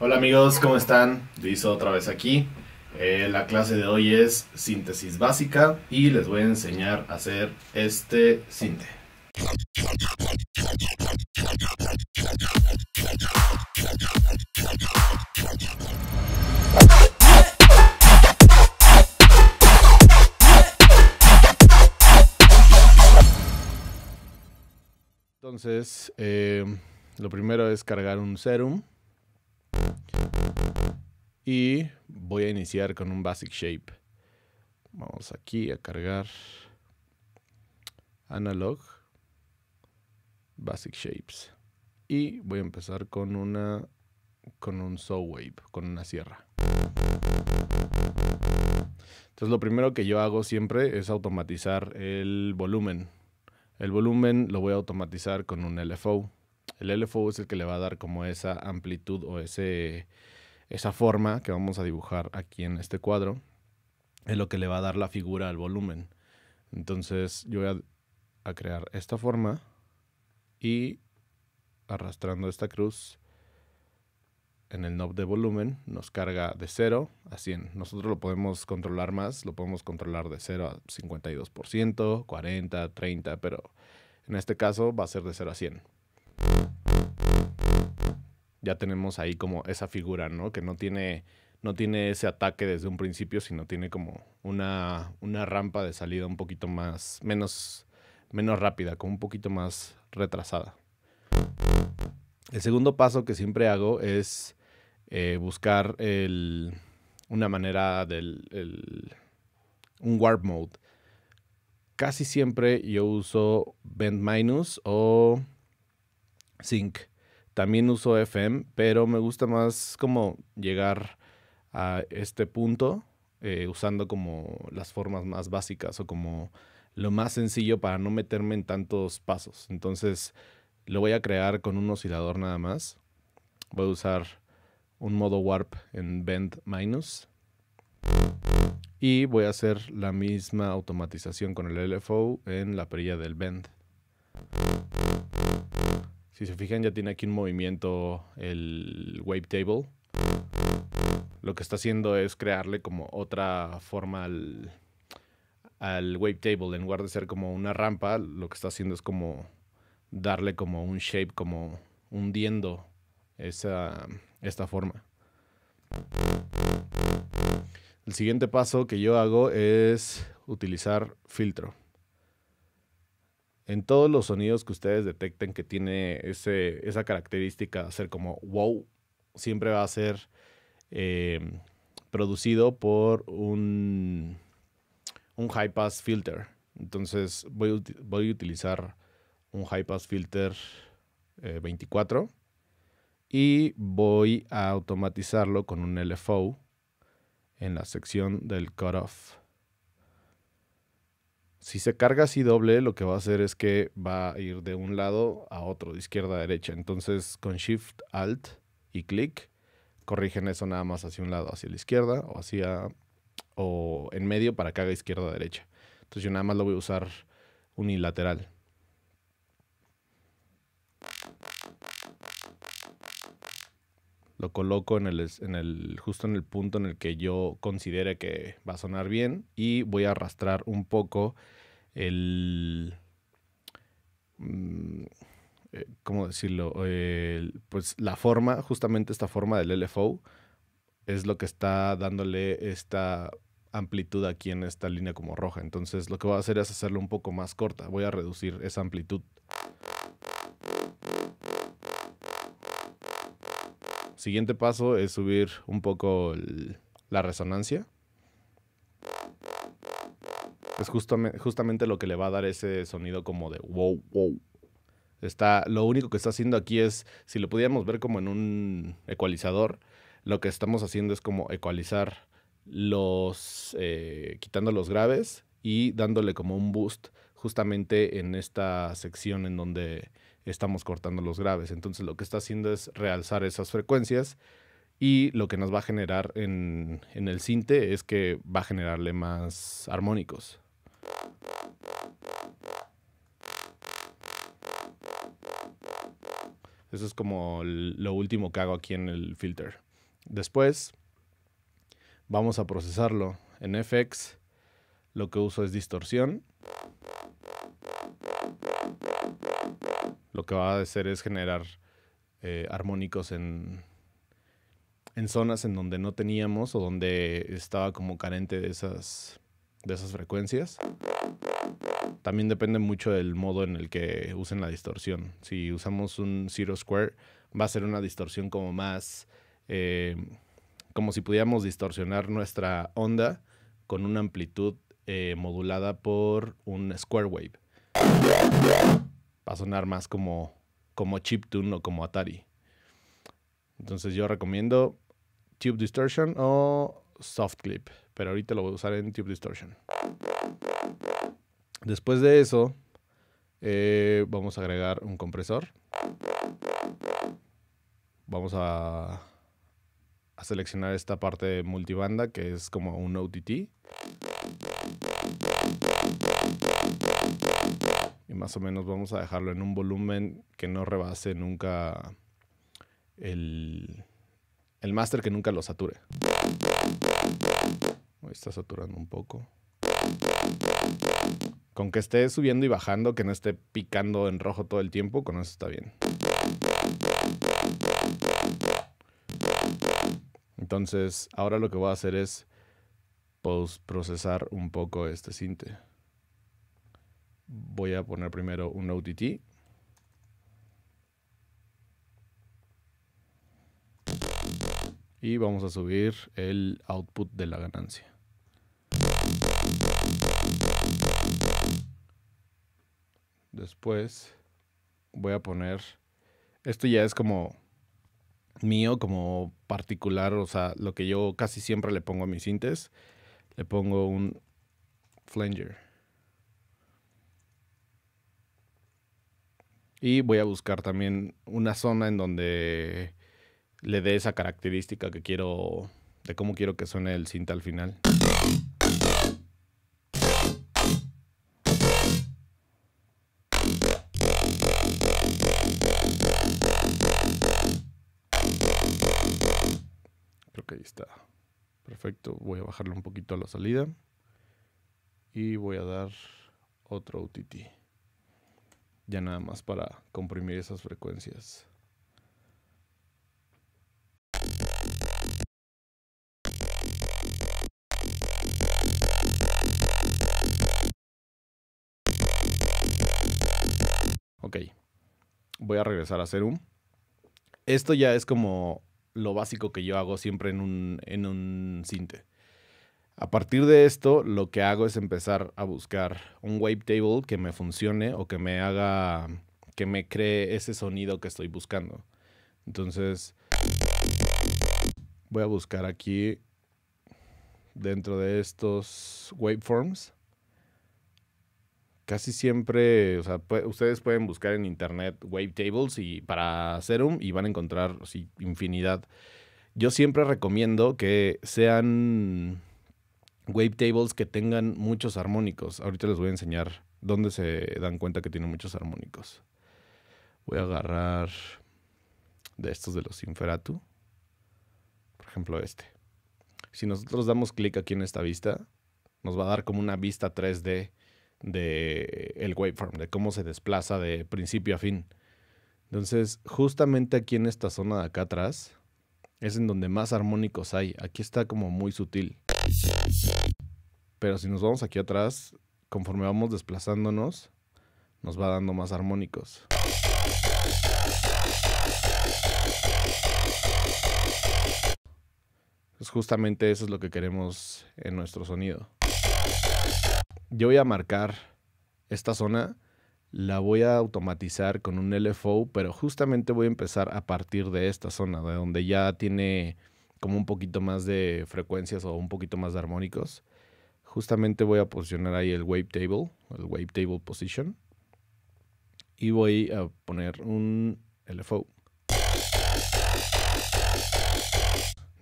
Hola amigos, ¿cómo están? Dizo otra vez aquí. Eh, la clase de hoy es síntesis básica y les voy a enseñar a hacer este sinte. Entonces, eh, lo primero es cargar un serum. Y voy a iniciar con un Basic Shape. Vamos aquí a cargar Analog Basic Shapes. Y voy a empezar con una con un saw wave, con una sierra. Entonces lo primero que yo hago siempre es automatizar el volumen. El volumen lo voy a automatizar con un LFO el LFO es el que le va a dar como esa amplitud o ese, esa forma que vamos a dibujar aquí en este cuadro. Es lo que le va a dar la figura al volumen. Entonces yo voy a, a crear esta forma y arrastrando esta cruz en el knob de volumen nos carga de 0 a 100. Nosotros lo podemos controlar más, lo podemos controlar de 0 a 52%, 40, 30, pero en este caso va a ser de 0 a 100. Ya tenemos ahí como esa figura, ¿no? Que no tiene, no tiene ese ataque desde un principio, sino tiene como una, una rampa de salida un poquito más, menos, menos rápida, como un poquito más retrasada. El segundo paso que siempre hago es eh, buscar el, una manera del un warp mode. Casi siempre yo uso bend minus o Sync. También uso FM, pero me gusta más como llegar a este punto eh, usando como las formas más básicas o como lo más sencillo para no meterme en tantos pasos. Entonces lo voy a crear con un oscilador nada más. Voy a usar un modo warp en bend minus. Y voy a hacer la misma automatización con el LFO en la perilla del bend. Si se fijan, ya tiene aquí un movimiento, el wavetable. Lo que está haciendo es crearle como otra forma al, wavetable. En lugar de ser como una rampa, lo que está haciendo es como darle como un shape, como hundiendo esta forma. El siguiente paso que yo hago es utilizar filtro en todos los sonidos que ustedes detecten que tiene esa característica de ser como wow, siempre va a ser em, producido por un, high pass filter. Entonces voy, a utilizar un high pass filter 24 eh, y voy a automatizarlo con un LFO en la sección del cutoff. Si se carga así doble, lo que va a hacer es que va a ir de un lado a otro, de izquierda a derecha. Entonces, con Shift, Alt y clic, corrigen eso nada más hacia un lado, hacia la izquierda o hacia o en medio para que haga izquierda a derecha. Entonces, yo nada más lo voy a usar unilateral. Lo coloco en el, en el, justo en el punto en el que yo considere que va a sonar bien y voy a arrastrar un poco el... Mm, eh, ¿Cómo decirlo? pues la forma, justamente esta forma del LFO, es lo que está dándole esta amplitud aquí en esta línea como roja. Entonces lo que voy a hacer es hacerlo un poco más corta. Voy a reducir esa amplitud. Siguiente paso es subir un poco la resonancia. Es pues, justamente, lo que le va a dar ese sonido como de wow, wow. Está, lo único que está haciendo aquí es, si lo pudiéramos ver como en un ecualizador, lo que estamos haciendo es como ecualizar los, eh, quitando los graves y dándole como un boost justamente en esta sección en donde estamos cortando los graves. Entonces lo que está haciendo es realzar esas frecuencias y lo que nos va a generar en, en el cinte es que va a generarle más armónicos. Eso es como lo último que hago aquí en el filter. Después vamos a procesarlo. En FX lo que uso es distorsión. Lo que va a hacer es generar eh, armónicos en zonas en donde no teníamos o donde estaba como carente de esas de esas frecuencias. También depende mucho del modo en el que usen la distorsión. Si usamos un zero square, va a ser una distorsión como más, eh, como si pudiéramos distorsionar nuestra onda con una amplitud eh, modulada por un square wave. Va a sonar más como, como chiptune o como Atari. Entonces yo recomiendo Tube Distortion o Soft Clip pero ahorita lo voy a usar en Tube Distortion. Después de eso, eh, vamos a agregar un compresor. Vamos a, seleccionar esta parte de multibanda que es como un OTT. Y más o menos vamos a dejarlo en un volumen que no rebase nunca el, el máster, que nunca lo sature. Está saturando un poco. Con que esté subiendo y bajando, que no esté picando en rojo todo el tiempo, con eso está bien. Entonces, ahora lo que voy a hacer es post-procesar un poco este cinte. Voy a poner primero un OTT y vamos a subir el output de la ganancia. Después voy a poner, esto ya es como mío, como particular, o sea, lo que yo casi siempre le pongo a mis sintes, le pongo un flanger. Y voy a buscar también una zona en donde le dé esa característica que quiero, de cómo quiero que suene el cinta al final. Creo que ahí está. Perfecto, voy a bajarle un poquito a la salida y voy a dar otro UTT. Ya nada más para comprimir esas frecuencias. ok, voy a regresar a Serum. Esto ya es como lo básico que yo hago siempre en un, en un A partir de esto, lo que hago es empezar a buscar un wavetable que me funcione o que me haga, que me cree ese sonido que estoy buscando. Entonces, voy a buscar aquí dentro de estos waveforms casi siempre, o sea, ustedes pueden buscar en internet wavetables y para Serum y van a encontrar infinidad. Yo siempre recomiendo que sean wavetables que tengan muchos armónicos. Ahorita les voy a enseñar dónde se dan cuenta que tienen muchos armónicos. Voy a agarrar de estos de los Inferatu. Por ejemplo, este. Si nosotros damos clic aquí en esta vista, nos va a dar como una vista 3D de el waveform, de cómo se desplaza de principio a fin. Entonces, justamente aquí en esta zona de acá atrás es en donde más armónicos hay. Aquí está como muy sutil. Pero si nos vamos aquí atrás, conforme vamos desplazándonos, nos va dando más armónicos. es justamente eso es lo que queremos en nuestro sonido yo voy a marcar esta zona, la voy a automatizar con un LFO, pero justamente voy a empezar a partir de esta zona, de donde ya tiene como un poquito más de frecuencias o un poquito más de armónicos. Justamente voy a posicionar ahí el wavetable, el wavetable position. Y voy a poner un LFO.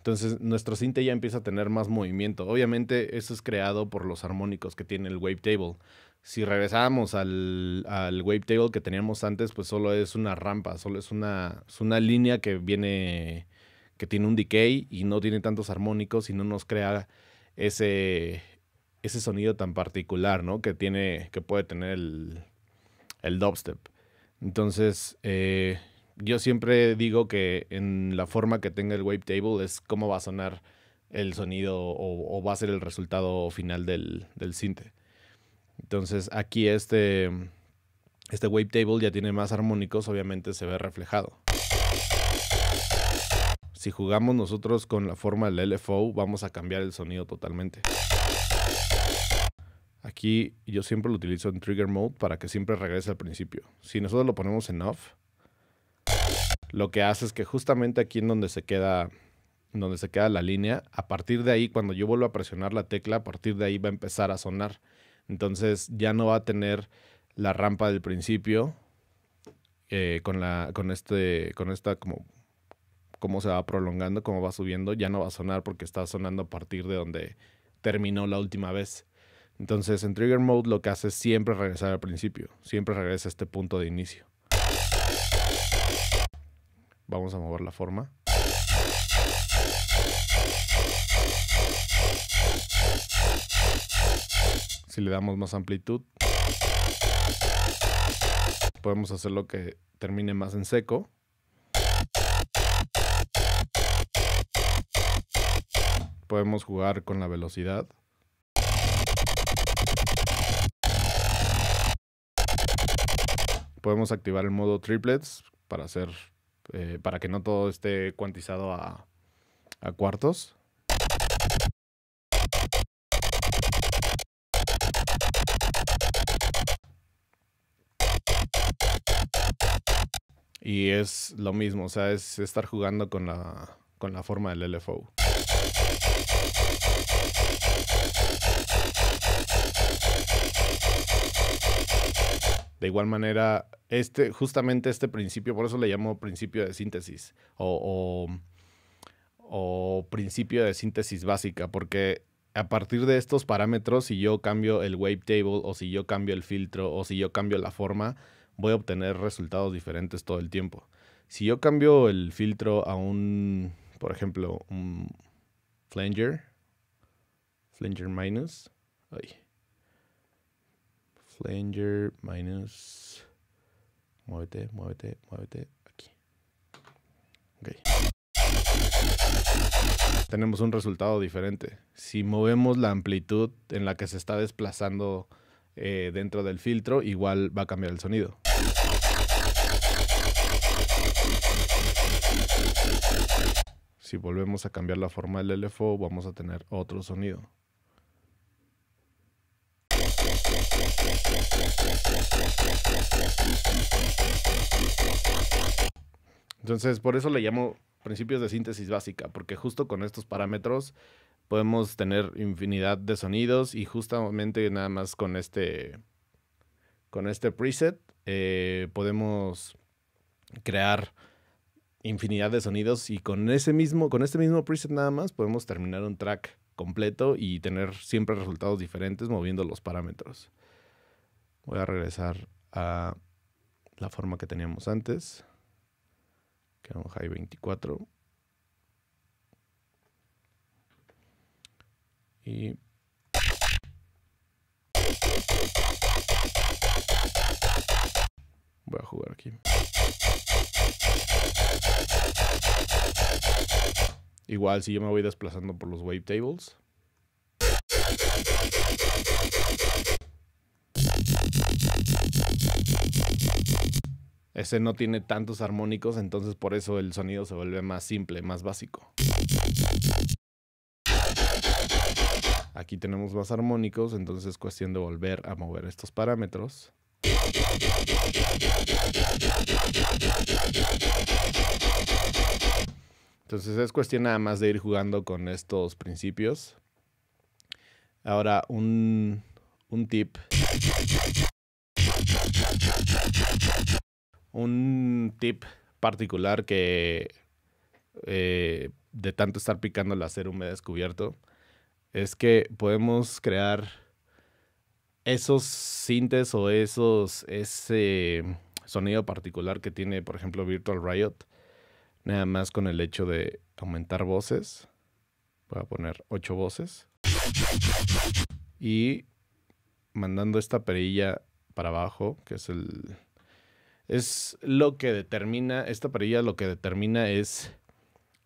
Entonces nuestro cinte ya empieza a tener más movimiento. Obviamente eso es creado por los armónicos que tiene el wavetable. Si regresamos al, al wavetable que teníamos antes, pues solo es una rampa, solo es una, una línea que viene, que tiene un decay y no tiene tantos armónicos y no nos crea ese, ese sonido tan particular, ¿no? Que tiene, que puede tener el, el dubstep. Entonces, eh, yo siempre digo que en la forma que tenga el wavetable es cómo va a sonar el sonido o, va a ser el resultado final del, del Entonces aquí este, este wavetable ya tiene más armónicos, obviamente se ve reflejado. Si jugamos nosotros con la forma del LFO, vamos a cambiar el sonido totalmente. Aquí yo siempre lo utilizo en Trigger Mode para que siempre regrese al principio. Si nosotros lo ponemos en Off, lo que hace es que justamente aquí en donde se queda donde se queda la línea, a partir de ahí cuando yo vuelvo a presionar la tecla, a partir de ahí va a empezar a sonar. Entonces ya no va a tener la rampa del principio eh, con la con este con esta como cómo se va prolongando, cómo va subiendo, ya no va a sonar porque está sonando a partir de donde terminó la última vez. Entonces en Trigger Mode lo que hace es siempre regresar al principio, siempre regresa a este punto de inicio. Vamos a mover la forma. Si le damos más amplitud, podemos hacer lo que termine más en seco. Podemos jugar con la velocidad. Podemos activar el modo triplets para hacer eh, para que no todo esté cuantizado a cuartos. Y es lo mismo, o sea, es estar jugando con la, con la forma del LFO. De igual manera, este, justamente este principio, por eso le llamo principio de síntesis o, o principio de síntesis básica, porque a partir de estos parámetros, si yo cambio el wavetable o si yo cambio el filtro o si yo cambio la forma, voy a obtener resultados diferentes todo el tiempo. Si yo cambio el filtro a un por ejemplo, un flanger, flanger minus, ay, flanger minus, muévete, muévete, muévete, aquí. Tenemos un resultado diferente. Si movemos la amplitud en la que se está desplazando eh, dentro del filtro, igual va a cambiar el sonido. Si volvemos a cambiar la forma del LFO, vamos a tener otro sonido. Entonces, por eso le llamo principios de síntesis básica, porque justo con estos parámetros podemos tener infinidad de sonidos y justamente nada más con este, con este preset eh, podemos crear infinidad de sonidos y con ese mismo, con este mismo preset nada más podemos terminar un track completo y tener siempre resultados diferentes moviendo los parámetros. Voy a regresar a la forma que teníamos antes, que era un high 24. Y voy a jugar aquí. Igual si yo me voy desplazando por los wavetables. Ese no tiene tantos armónicos, entonces por eso el sonido se vuelve más simple, más básico. Aquí tenemos más armónicos, entonces es cuestión de volver a mover estos parámetros. Entonces es cuestión nada más de ir jugando con estos principios. Ahora, un, tip. Un tip particular que eh, de tanto estar picando el acero me he descubierto es que podemos crear esos sintes o esos ese sonido particular que tiene, por ejemplo, Virtual Riot Nada más con el hecho de aumentar voces. Voy a poner 8 voces. Y mandando esta perilla para abajo, que es el... Es lo que determina, esta perilla lo que determina es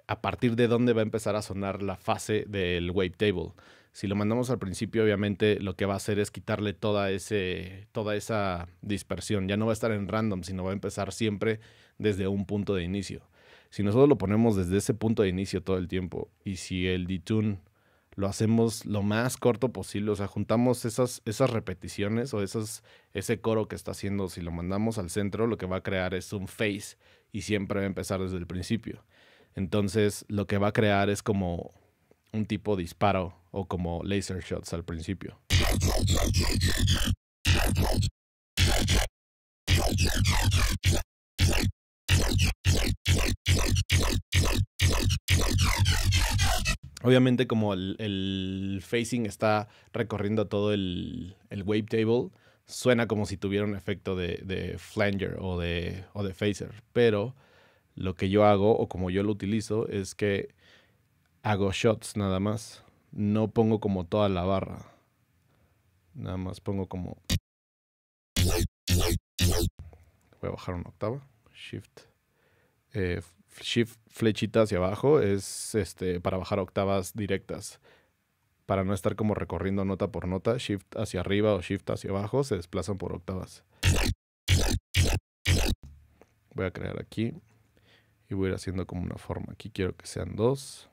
a partir de dónde va a empezar a sonar la fase del wavetable. Si lo mandamos al principio, obviamente lo que va a hacer es quitarle toda, ese, toda esa dispersión. Ya no va a estar en random, sino va a empezar siempre desde un punto de inicio si nosotros lo ponemos desde ese punto de inicio todo el tiempo y si el detune lo hacemos lo más corto posible, o sea, juntamos esas, esas repeticiones o esas, ese coro que está haciendo, si lo mandamos al centro, lo que va a crear es un face y siempre va a empezar desde el principio. Entonces, lo que va a crear es como un tipo de disparo o como laser shots al principio. Obviamente como el, facing está recorriendo todo el, el wavetable, suena como si tuviera un efecto de, flanger o de, o de phaser. Pero lo que yo hago o como yo lo utilizo es que hago shots nada más. No pongo como toda la barra. Nada más pongo como... Voy a bajar una octava. Shift. Eh, shift flechita hacia abajo es este, para bajar octavas directas. Para no estar como recorriendo nota por nota, shift hacia arriba o shift hacia abajo se desplazan por octavas. Voy a crear aquí y voy a ir haciendo como una forma. Aquí quiero que sean dos.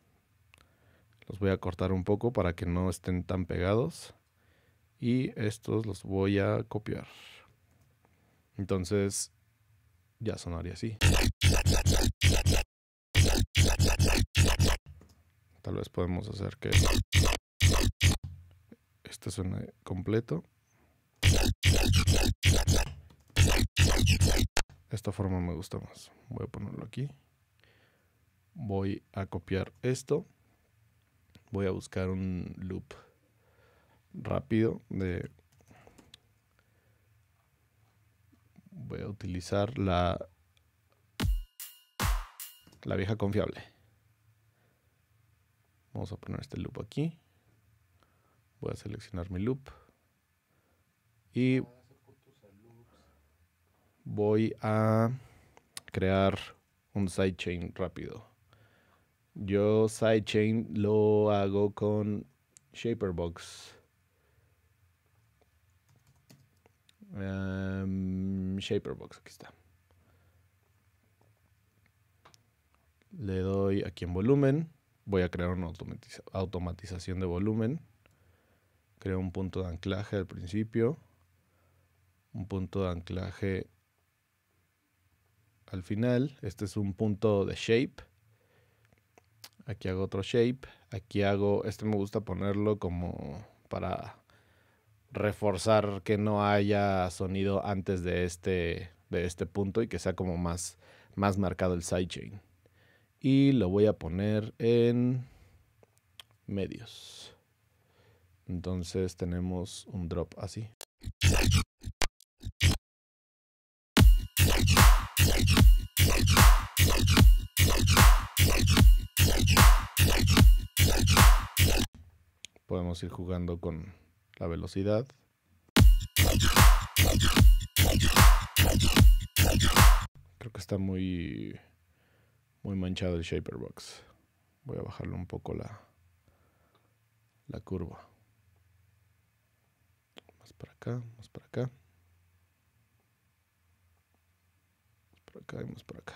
Los voy a cortar un poco para que no estén tan pegados. Y estos los voy a copiar. Entonces ya sonaría así. Tal vez podemos hacer que este suene completo. Esta forma me gusta más. Voy a ponerlo aquí. Voy a copiar esto. Voy a buscar un loop rápido de... Voy a utilizar la... La vieja confiable. Vamos a poner este loop aquí. Voy a seleccionar mi loop. Y voy a crear un sidechain rápido. Yo sidechain lo hago con Shaperbox. Em, Shaperbox, aquí está. Le doy aquí en volumen voy a crear una automatización de volumen. Creo un punto de anclaje al principio, un punto de anclaje al final. Este es un punto de shape. Aquí hago otro shape. Aquí hago, este me gusta ponerlo como para reforzar que no haya sonido antes de este, de este punto y que sea como más, más marcado el sidechain y lo voy a poner en medios. Entonces tenemos un drop así. Podemos ir jugando con la velocidad. Creo que está muy muy manchado el Shaper Box. Voy a bajarle un poco la, la curva. Más para acá, más para acá. Más para acá y más para acá.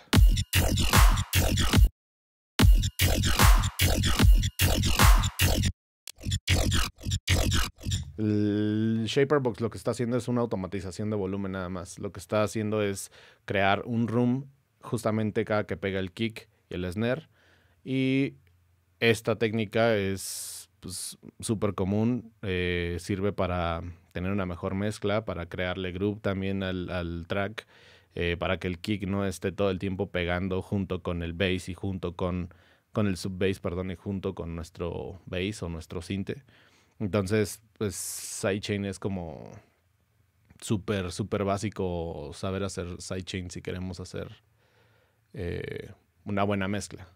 El Shaperbox lo que está haciendo es una automatización de volumen nada más. Lo que está haciendo es crear un room justamente cada que pega el kick y el snare. Y esta técnica es pues, súper común, eh, sirve para tener una mejor mezcla, para crearle groove también al, track, eh, para que el kick no esté todo el tiempo pegando junto con el bass y junto con, con el sub bass, perdón, y junto con nuestro bass o nuestro sinte. Entonces, pues sidechain es como súper, súper básico saber hacer sidechain si queremos hacer eh, una buena mezcla.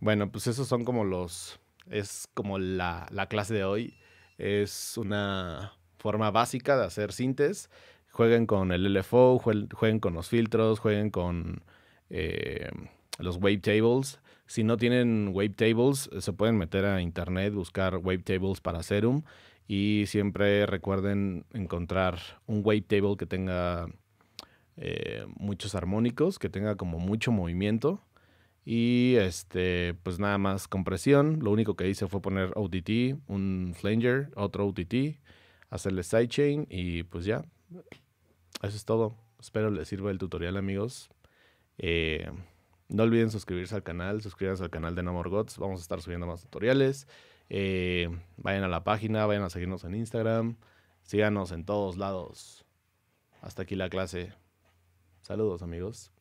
Bueno, pues esos son como los... Es como la, clase de hoy. Es una forma básica de hacer sintes. Jueguen con el LFO, jueguen con los filtros, jueguen con eh, los wavetables. Si no tienen wavetables, eh, se pueden meter a internet, buscar wavetables para Serum y siempre recuerden encontrar un wavetable que tenga eh, muchos armónicos, que tenga como mucho movimiento. Y este, pues nada más compresión. Lo único que hice fue poner OTT, un flanger, otro OTT, hacerle sidechain y pues ya. Eso es todo. Espero les sirva el tutorial, amigos. Eh, no olviden suscribirse al canal, suscríbanse al canal de Namor Gods. Vamos a estar subiendo más tutoriales. Eh, vayan a la página, vayan a seguirnos en Instagram. Síganos en todos lados. Hasta aquí la clase. Saludos amigos.